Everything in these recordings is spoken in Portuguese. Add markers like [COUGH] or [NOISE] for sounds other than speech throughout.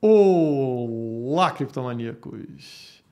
Olá, criptomaníacos!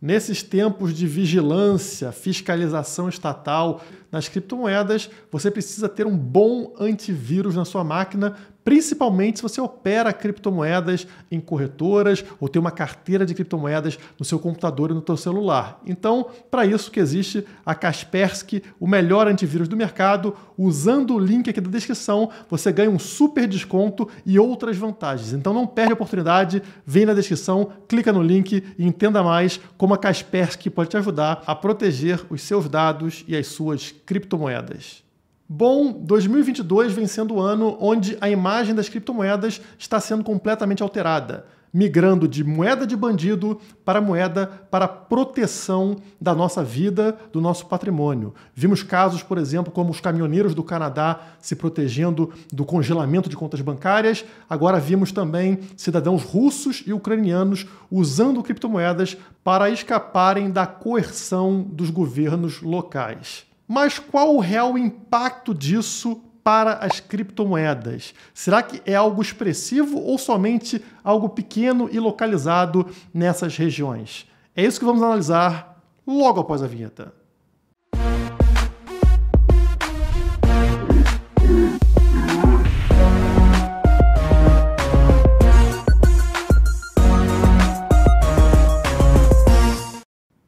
Nesses tempos de vigilância, fiscalização estatal nas criptomoedas, você precisa ter um bom antivírus na sua máquina principalmente se você opera criptomoedas em corretoras ou tem uma carteira de criptomoedas no seu computador e no seu celular. Então, para isso que existe a Kaspersky, o melhor antivírus do mercado, usando o link aqui da descrição, você ganha um super desconto e outras vantagens. Então não perde a oportunidade, vem na descrição, clica no link e entenda mais como a Kaspersky pode te ajudar a proteger os seus dados e as suas criptomoedas. Bom, 2022 vem sendo o ano onde a imagem das criptomoedas está sendo completamente alterada, migrando de moeda de bandido para moeda para proteção da nossa vida, do nosso patrimônio. Vimos casos, por exemplo, como os caminhoneiros do Canadá se protegendo do congelamento de contas bancárias. Agora vimos também cidadãos russos e ucranianos usando criptomoedas para escaparem da coerção dos governos locais. Mas qual o real impacto disso para as criptomoedas? Será que é algo expressivo ou somente algo pequeno e localizado nessas regiões? É isso que vamos analisar logo após a vinheta.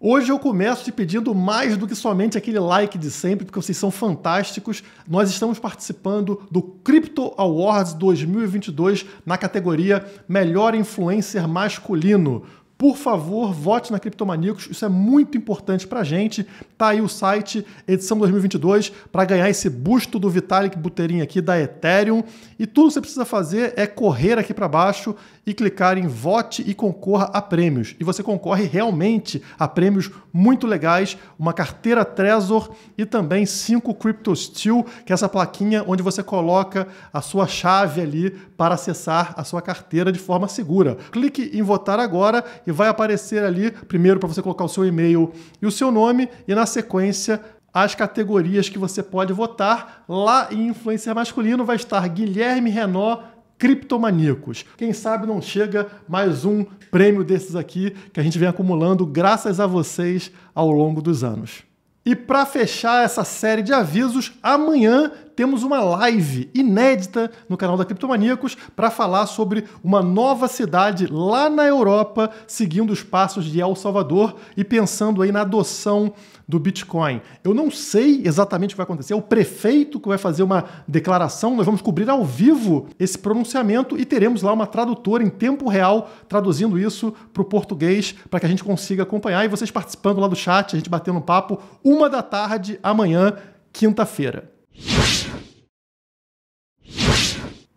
Hoje eu começo te pedindo mais do que somente aquele like de sempre, porque vocês são fantásticos. Nós estamos participando do Crypto Awards 2022 na categoria Melhor Influencer Masculino. Por favor, vote na Criptomaníacos, isso é muito importante para a gente. Tá aí o site, edição 2022, para ganhar esse busto do Vitalik Buterin aqui da Ethereum. E tudo que você precisa fazer é correr aqui para baixo e clicar em vote e concorra a prêmios. E você concorre realmente a prêmios muito legais, uma carteira Trezor e também 5 Crypto Steel, que é essa plaquinha onde você coloca a sua chave ali para acessar a sua carteira de forma segura. Clique em votar agora e vai aparecer ali primeiro para você colocar o seu e-mail e o seu nome e na sequência as categorias que você pode votar. Lá em influencer masculino vai estar Guilherme Renault criptomaníacos. Quem sabe não chega mais um prêmio desses aqui que a gente vem acumulando graças a vocês ao longo dos anos. E para fechar essa série de avisos, amanhã temos uma live inédita no canal da Criptomaníacos para falar sobre uma nova cidade lá na Europa, seguindo os passos de El Salvador e pensando aí na adoção do Bitcoin. Eu não sei exatamente o que vai acontecer. É o prefeito que vai fazer uma declaração. Nós vamos cobrir ao vivo esse pronunciamento e teremos lá uma tradutora em tempo real traduzindo isso para o português para que a gente consiga acompanhar. E vocês participando lá do chat, a gente batendo um papo, uma da tarde amanhã, quinta-feira.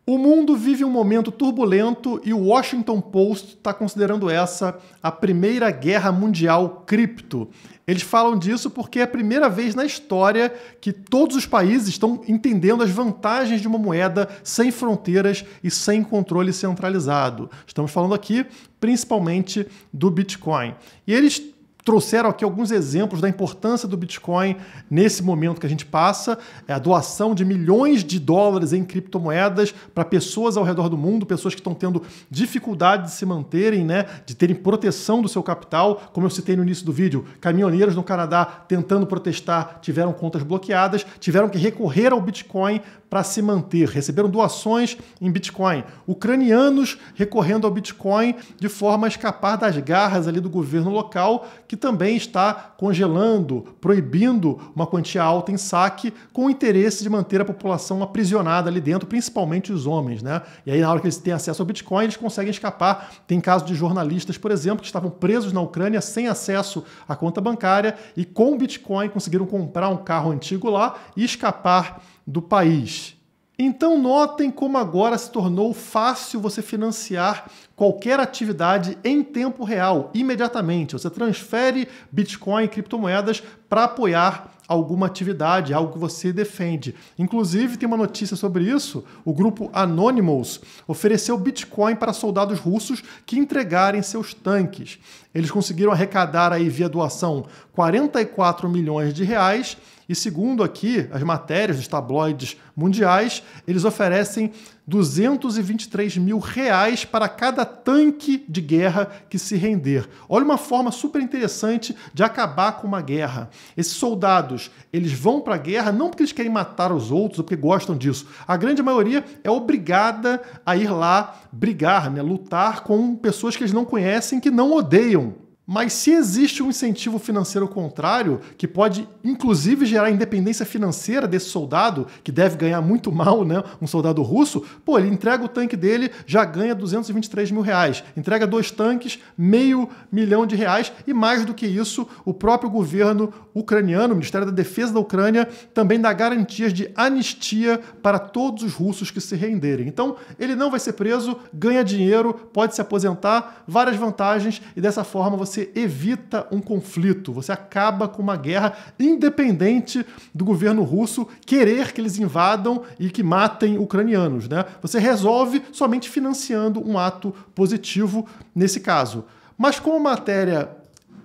O mundo vive um momento turbulento e o Washington Post está considerando essa a primeira guerra mundial cripto. Eles falam disso porque é a primeira vez na história que todos os países estão entendendo as vantagens de uma moeda sem fronteiras e sem controle centralizado. Estamos falando aqui principalmente do Bitcoin. E eles trouxeram aqui alguns exemplos da importância do Bitcoin nesse momento que a gente passa, é a doação de milhões de dólares em criptomoedas para pessoas ao redor do mundo, pessoas que estão tendo dificuldade de se manterem, né, de terem proteção do seu capital, como eu citei no início do vídeo, caminhoneiros no Canadá tentando protestar tiveram contas bloqueadas, tiveram que recorrer ao Bitcoin para se manter, receberam doações em Bitcoin, ucranianos recorrendo ao Bitcoin de forma a escapar das garras ali do governo local que também está congelando, proibindo uma quantia alta em saque, com o interesse de manter a população aprisionada ali dentro, principalmente os homens. Né? E aí, na hora que eles têm acesso ao Bitcoin, eles conseguem escapar. Tem casos de jornalistas, por exemplo, que estavam presos na Ucrânia sem acesso à conta bancária e com o Bitcoin conseguiram comprar um carro antigo lá e escapar do país. Então, notem como agora se tornou fácil você financiar qualquer atividade em tempo real, imediatamente. Você transfere Bitcoin, e criptomoedas, para apoiar alguma atividade, algo que você defende. Inclusive, tem uma notícia sobre isso: o grupo Anonymous ofereceu Bitcoin para soldados russos que entregarem seus tanques. Eles conseguiram arrecadar aí via doação 44 milhões de reais e segundo aqui as matérias dos tabloides mundiais, eles oferecem 223 mil reais para cada tanque de guerra que se render. Olha uma forma super interessante de acabar com uma guerra. Esses soldados, eles vão para a guerra não porque eles querem matar os outros ou porque gostam disso. A grande maioria é obrigada a ir lá brigar, né, lutar com pessoas que eles não conhecem, que não odeiam. Mas se existe um incentivo financeiro contrário, que pode inclusive gerar independência financeira desse soldado, que deve ganhar muito [LAUGHS] mal, né? Um soldado russo, pô, ele entrega o tanque dele, já ganha 223 mil reais. Entrega dois tanques, meio milhão de reais. E mais do que isso, o próprio governo ucraniano, o Ministério da Defesa da Ucrânia, também dá garantias de anistia para todos os russos que se renderem. Então, ele não vai ser preso, ganha dinheiro, pode se aposentar, várias vantagens, e dessa forma você você evita um conflito, você acaba com uma guerra independente do governo russo querer que eles invadam e que matem ucranianos. Né? Você resolve somente financiando um ato positivo nesse caso. Mas como a matéria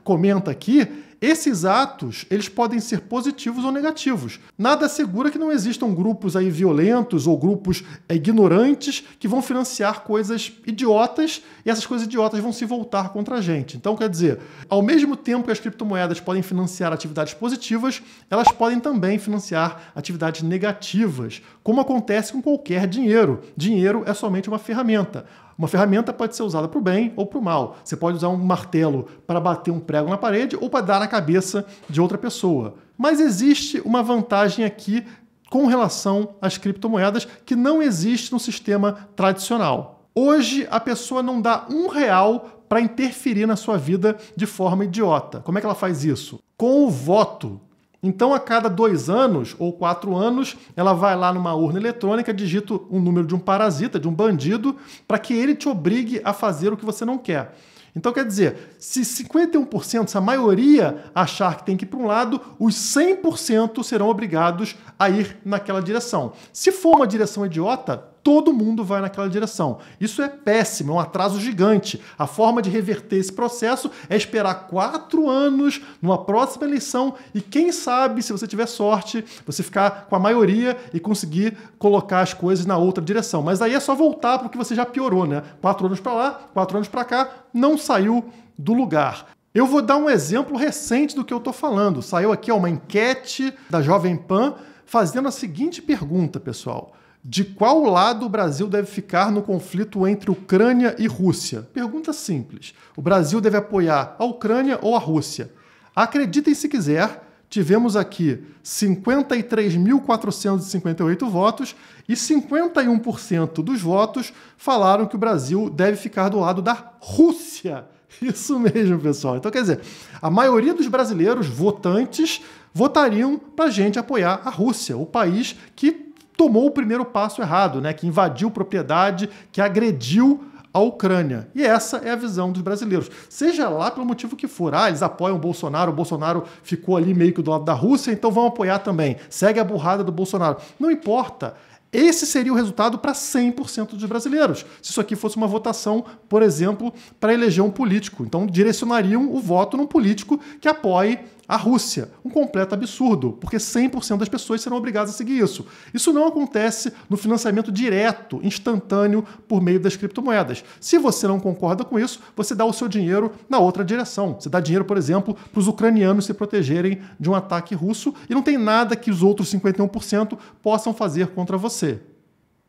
comenta aqui, esses atos, eles podem ser positivos ou negativos. Nada assegura que não existam grupos aí violentos ou grupos é, ignorantes que vão financiar coisas idiotas e essas coisas idiotas vão se voltar contra a gente. Então, quer dizer, ao mesmo tempo que as criptomoedas podem financiar atividades positivas, elas podem também financiar atividades negativas, como acontece com qualquer dinheiro. Dinheiro é somente uma ferramenta. Uma ferramenta pode ser usada para o bem ou para o mal. Você pode usar um martelo para bater um prego na parede ou para dar na cabeça de outra pessoa. Mas existe uma vantagem aqui com relação às criptomoedas que não existe no sistema tradicional. Hoje, a pessoa não dá um real para interferir na sua vida de forma idiota. Como é que ela faz isso? Com o voto. Então, a cada dois anos ou quatro anos, ela vai lá numa urna eletrônica, digita um número de um parasita, de um bandido, para que ele te obrigue a fazer o que você não quer. Então, quer dizer, se 51%, se a maioria achar que tem que ir para um lado, os 100% serão obrigados a ir naquela direção. Se for uma direção idiota, todo mundo vai naquela direção. Isso é péssimo, é um atraso gigante. A forma de reverter esse processo é esperar quatro anos numa próxima eleição e, quem sabe, se você tiver sorte, você ficar com a maioria e conseguir colocar as coisas na outra direção. Mas aí é só voltar para o que você já piorou, né? Quatro anos para lá, quatro anos para cá, não saiu do lugar. Eu vou dar um exemplo recente do que eu estou falando. Saiu aqui uma enquete da Jovem Pan fazendo a seguinte pergunta, pessoal. De qual lado o Brasil deve ficar no conflito entre Ucrânia e Rússia? Pergunta simples. O Brasil deve apoiar a Ucrânia ou a Rússia? Acreditem se quiser, tivemos aqui 53.458 votos e 51% dos votos falaram que o Brasil deve ficar do lado da Rússia. [LAUGHS] Isso mesmo, pessoal. Então, quer dizer, a maioria dos brasileiros votantes votariam para a gente apoiar a Rússia, o país que tomou o primeiro passo errado, né? que invadiu propriedade, que agrediu a Ucrânia. E essa é a visão dos brasileiros. Seja lá pelo motivo que for. Ah, eles apoiam o Bolsonaro, o Bolsonaro ficou ali meio que do lado da Rússia, então vão apoiar também. Segue a burrada do Bolsonaro. Não importa. Esse seria o resultado para 100% dos brasileiros. Se isso aqui fosse uma votação, por exemplo, para eleger um político. Então direcionariam o voto num político que apoie a Rússia. Um completo absurdo, porque 100% das pessoas serão obrigadas a seguir isso. Isso não acontece no financiamento direto, instantâneo, por meio das criptomoedas. Se você não concorda com isso, você dá o seu dinheiro na outra direção. Você dá dinheiro, por exemplo, para os ucranianos se protegerem de um ataque russo e não tem nada que os outros 51% possam fazer contra você.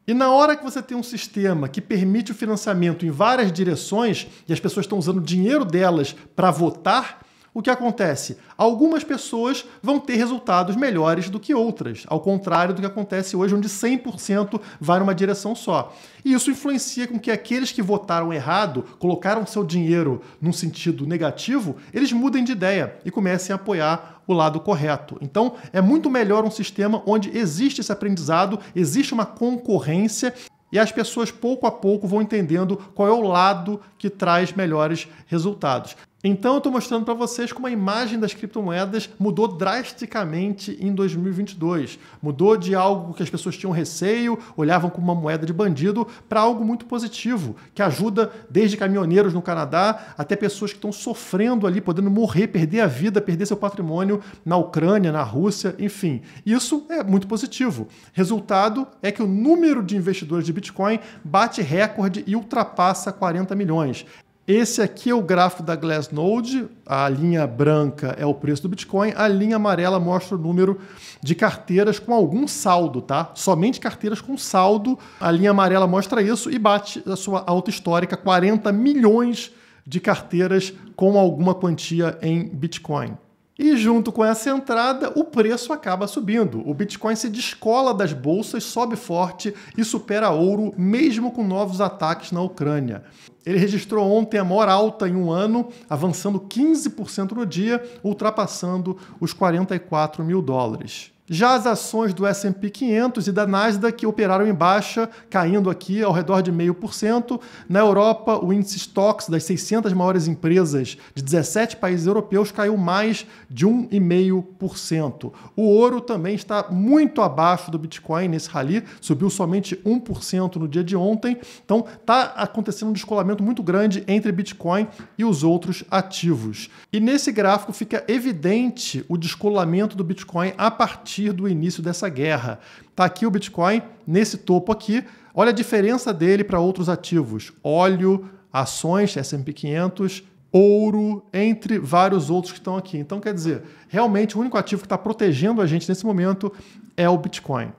E na hora que você tem um sistema que permite o financiamento em várias direções e as pessoas estão usando o dinheiro delas para votar, o que acontece? Algumas pessoas vão ter resultados melhores do que outras, ao contrário do que acontece hoje, onde 100% vai numa direção só. E isso influencia com que aqueles que votaram errado, colocaram seu dinheiro num sentido negativo, eles mudem de ideia e comecem a apoiar o lado correto. Então, é muito melhor um sistema onde existe esse aprendizado, existe uma concorrência e as pessoas pouco a pouco vão entendendo qual é o lado que traz melhores resultados. Então, eu estou mostrando para vocês como a imagem das criptomoedas mudou drasticamente em 2022. Mudou de algo que as pessoas tinham receio, olhavam como uma moeda de bandido, para algo muito positivo, que ajuda desde caminhoneiros no Canadá até pessoas que estão sofrendo ali, podendo morrer, perder a vida, perder seu patrimônio na Ucrânia, na Rússia, enfim. Isso é muito positivo. Resultado é que o número de investidores de Bitcoin bate recorde e ultrapassa 40 milhões. Esse aqui é o gráfico da Glassnode, a linha branca é o preço do Bitcoin, a linha amarela mostra o número de carteiras com algum saldo, tá? Somente carteiras com saldo, a linha amarela mostra isso e bate a sua alta histórica, 40 milhões de carteiras com alguma quantia em Bitcoin. E junto com essa entrada, o preço acaba subindo. O Bitcoin se descola das bolsas, sobe forte e supera ouro, mesmo com novos ataques na Ucrânia. Ele registrou ontem a maior alta em um ano, avançando 15% no dia, ultrapassando os 44 mil dólares. Já as ações do S&P 500 e da Nasdaq operaram em baixa, caindo aqui ao redor de 0,5%. Na Europa, o índice Stocks das 600 maiores empresas de 17 países europeus caiu mais de 1,5%. O ouro também está muito abaixo do Bitcoin nesse rally, subiu somente 1% no dia de ontem. Então, está acontecendo um descolamento muito grande entre Bitcoin e os outros ativos. E nesse gráfico fica evidente o descolamento do Bitcoin a partir partir do início dessa guerra. Está aqui o Bitcoin nesse topo aqui. Olha a diferença dele para outros ativos: óleo, ações, S&P 500, ouro, entre vários outros que estão aqui. Então, quer dizer, realmente o único ativo que está protegendo a gente nesse momento é o Bitcoin.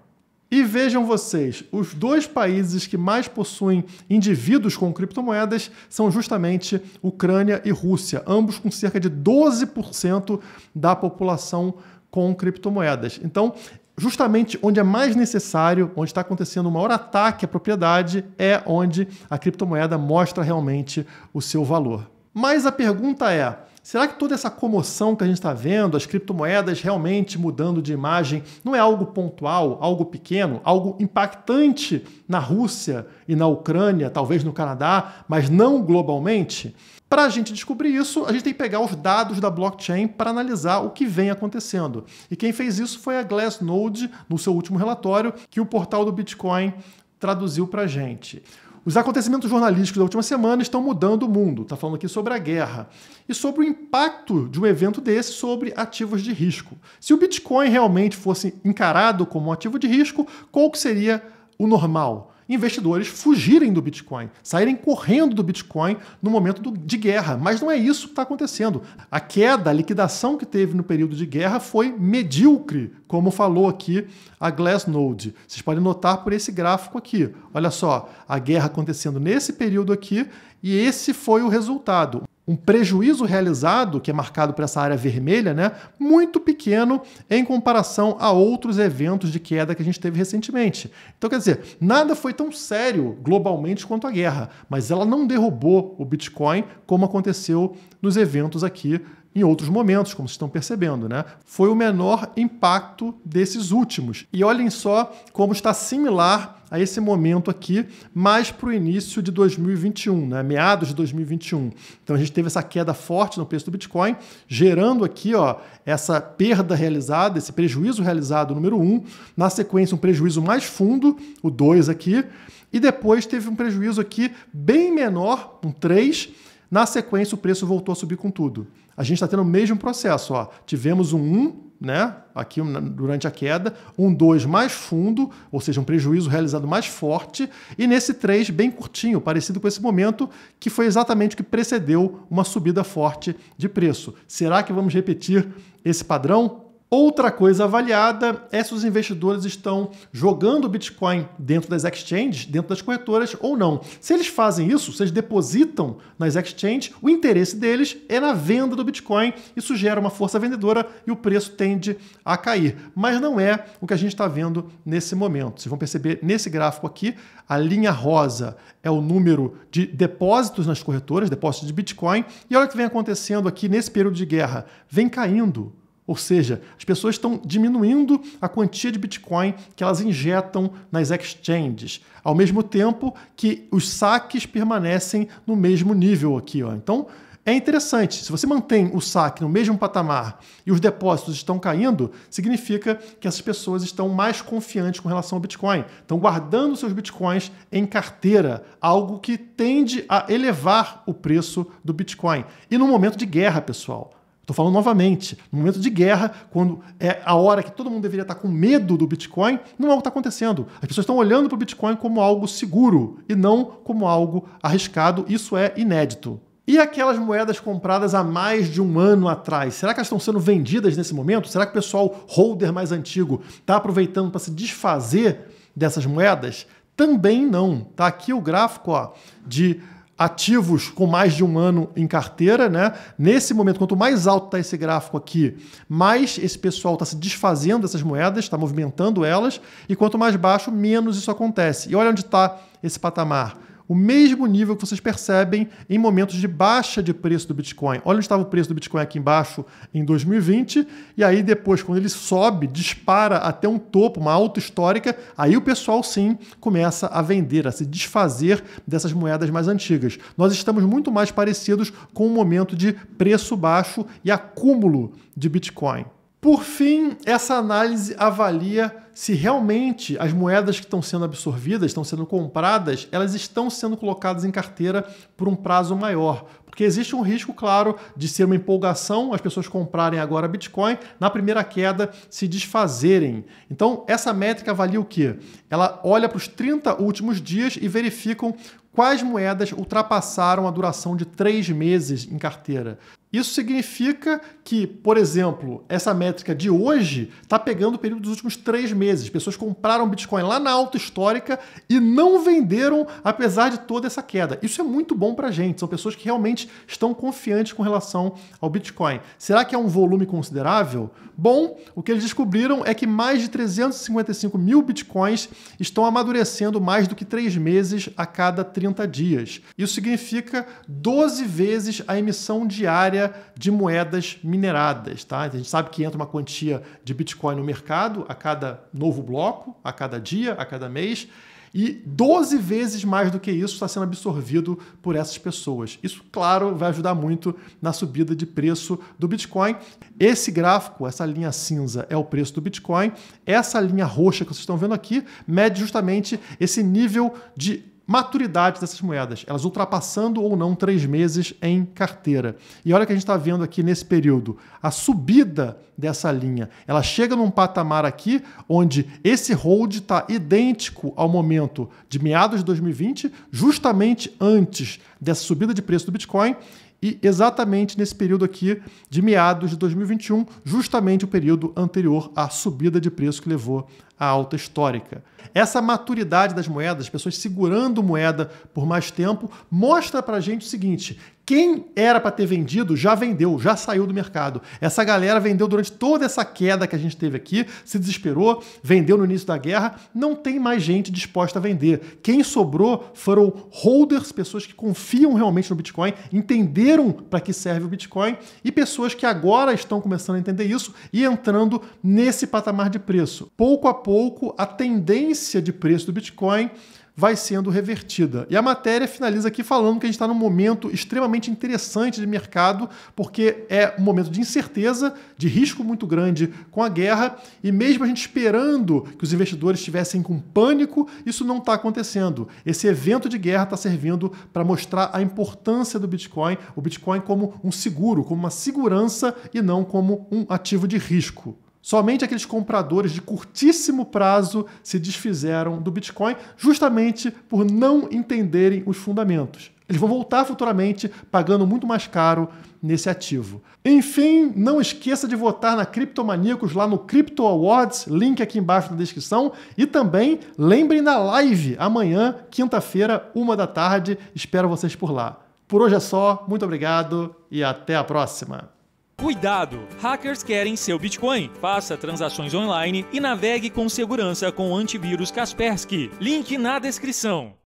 E vejam vocês, os dois países que mais possuem indivíduos com criptomoedas são justamente Ucrânia e Rússia, ambos com cerca de 12% da população com criptomoedas. Então, justamente onde é mais necessário, onde está acontecendo o maior ataque à propriedade, é onde a criptomoeda mostra realmente o seu valor. Mas a pergunta é: Será que toda essa comoção que a gente está vendo, as criptomoedas realmente mudando de imagem, não é algo pontual, algo pequeno, algo impactante na Rússia e na Ucrânia, talvez no Canadá, mas não globalmente? Para a gente descobrir isso, a gente tem que pegar os dados da blockchain para analisar o que vem acontecendo. E quem fez isso foi a Glassnode, no seu último relatório, que o portal do Bitcoin traduziu para a gente. Os acontecimentos jornalísticos da última semana estão mudando o mundo. Está falando aqui sobre a guerra e sobre o impacto de um evento desse sobre ativos de risco. Se o Bitcoin realmente fosse encarado como um ativo de risco, qual que seria o normal? investidores fugirem do Bitcoin, saírem correndo do Bitcoin no momento de guerra. Mas não é isso que está acontecendo. A queda, a liquidação que teve no período de guerra foi medíocre, como falou aqui a Glassnode. Vocês podem notar por esse gráfico aqui. Olha só, a guerra acontecendo nesse período aqui e esse foi o resultado um prejuízo realizado, que é marcado por essa área vermelha, né, muito pequeno em comparação a outros eventos de queda que a gente teve recentemente. Então, quer dizer, nada foi tão sério globalmente quanto a guerra, mas ela não derrubou o Bitcoin como aconteceu nos eventos aqui em outros momentos, como vocês estão percebendo, né? Foi o menor impacto desses últimos. E olhem só como está similar a esse momento aqui, mais para o início de 2021, né? meados de 2021. Então a gente teve essa queda forte no preço do Bitcoin, gerando aqui ó, essa perda realizada, esse prejuízo realizado número 1, um. na sequência um prejuízo mais fundo, o 2 aqui, e depois teve um prejuízo aqui bem menor, um 3, na sequência o preço voltou a subir com tudo a gente está tendo o mesmo processo. Ó. Tivemos um 1 né? aqui durante a queda, um 2 mais fundo, ou seja, um prejuízo realizado mais forte, e nesse 3 bem curtinho, parecido com esse momento, que foi exatamente o que precedeu uma subida forte de preço. Será que vamos repetir esse padrão? Outra coisa avaliada é se os investidores estão jogando o Bitcoin dentro das exchanges, dentro das corretoras ou não. Se eles fazem isso, se eles depositam nas exchanges, o interesse deles é na venda do Bitcoin. Isso gera uma força vendedora e o preço tende a cair. Mas não é o que a gente está vendo nesse momento. Vocês vão perceber nesse gráfico aqui, a linha rosa é o número de depósitos nas corretoras, depósitos de Bitcoin. E olha o que vem acontecendo aqui nesse período de guerra. Vem caindo ou seja, as pessoas estão diminuindo a quantia de Bitcoin que elas injetam nas exchanges, ao mesmo tempo que os saques permanecem no mesmo nível aqui. Ó. Então, é interessante. Se você mantém o saque no mesmo patamar e os depósitos estão caindo, significa que essas pessoas estão mais confiantes com relação ao Bitcoin. Estão guardando seus Bitcoins em carteira, algo que tende a elevar o preço do Bitcoin. E no momento de guerra, pessoal. Estou falando novamente, no momento de guerra, quando é a hora que todo mundo deveria estar com medo do Bitcoin, não é o que está acontecendo. As pessoas estão olhando para o Bitcoin como algo seguro e não como algo arriscado. Isso é inédito. E aquelas moedas compradas há mais de um ano atrás, será que elas estão sendo vendidas nesse momento? Será que o pessoal holder mais antigo está aproveitando para se desfazer dessas moedas? Também não. Tá aqui o gráfico ó, de ativos com mais de um ano em carteira, né? Nesse momento, quanto mais alto está esse gráfico aqui, mais esse pessoal está se desfazendo dessas moedas, está movimentando elas, e quanto mais baixo, menos isso acontece. E olha onde está esse patamar o mesmo nível que vocês percebem em momentos de baixa de preço do Bitcoin. Olha onde estava o preço do Bitcoin aqui embaixo em 2020, e aí depois, quando ele sobe, dispara até um topo, uma alta histórica, aí o pessoal sim começa a vender, a se desfazer dessas moedas mais antigas. Nós estamos muito mais parecidos com o um momento de preço baixo e acúmulo de Bitcoin. Por fim, essa análise avalia se realmente as moedas que estão sendo absorvidas, estão sendo compradas, elas estão sendo colocadas em carteira por um prazo maior. Porque existe um risco, claro, de ser uma empolgação, as pessoas comprarem agora Bitcoin, na primeira queda se desfazerem. Então, essa métrica avalia o quê? Ela olha para os 30 últimos dias e verificam quais moedas ultrapassaram a duração de três meses em carteira. Isso significa que, por exemplo, essa métrica de hoje está pegando o período dos últimos três meses. Pessoas compraram Bitcoin lá na alta histórica e não venderam, apesar de toda essa queda. Isso é muito bom para a gente. São pessoas que realmente estão confiantes com relação ao Bitcoin. Será que é um volume considerável? Bom, o que eles descobriram é que mais de 355 mil Bitcoins estão amadurecendo mais do que três meses a cada 30 dias. Isso significa 12 vezes a emissão diária de moedas mineradas. Tá? A gente sabe que entra uma quantia de Bitcoin no mercado a cada novo bloco, a cada dia, a cada mês. E 12 vezes mais do que isso está sendo absorvido por essas pessoas. Isso, claro, vai ajudar muito na subida de preço do Bitcoin. Esse gráfico, essa linha cinza, é o preço do Bitcoin. Essa linha roxa que vocês estão vendo aqui mede justamente esse nível de maturidade dessas moedas, elas ultrapassando ou não três meses em carteira. E olha que a gente está vendo aqui nesse período a subida dessa linha. Ela chega num patamar aqui onde esse hold está idêntico ao momento de meados de 2020, justamente antes dessa subida de preço do Bitcoin e exatamente nesse período aqui de meados de 2021, justamente o período anterior à subida de preço que levou à alta histórica. Essa maturidade das moedas, as pessoas segurando moeda por mais tempo, mostra para a gente o seguinte: quem era para ter vendido já vendeu, já saiu do mercado. Essa galera vendeu durante toda essa queda que a gente teve aqui, se desesperou, vendeu no início da guerra, não tem mais gente disposta a vender. Quem sobrou foram holders, pessoas que confiam realmente no Bitcoin, entenderam para que serve o Bitcoin e pessoas que agora estão começando a entender isso e entrando nesse patamar de preço. Pouco a pouco, a tendência de preço do Bitcoin vai sendo revertida. E a matéria finaliza aqui falando que a gente está num momento extremamente interessante de mercado, porque é um momento de incerteza, de risco muito grande com a guerra, e mesmo a gente esperando que os investidores estivessem com pânico, isso não está acontecendo. Esse evento de guerra está servindo para mostrar a importância do Bitcoin, o Bitcoin como um seguro, como uma segurança e não como um ativo de risco. Somente aqueles compradores de curtíssimo prazo se desfizeram do Bitcoin, justamente por não entenderem os fundamentos. Eles vão voltar futuramente pagando muito mais caro nesse ativo. Enfim, não esqueça de votar na Criptomaníacos lá no Crypto Awards, link aqui embaixo na descrição. E também lembrem da live amanhã, quinta-feira, uma da tarde. Espero vocês por lá. Por hoje é só, muito obrigado e até a próxima! Cuidado! Hackers querem seu Bitcoin. Faça transações online e navegue com segurança com o antivírus Kaspersky. Link na descrição.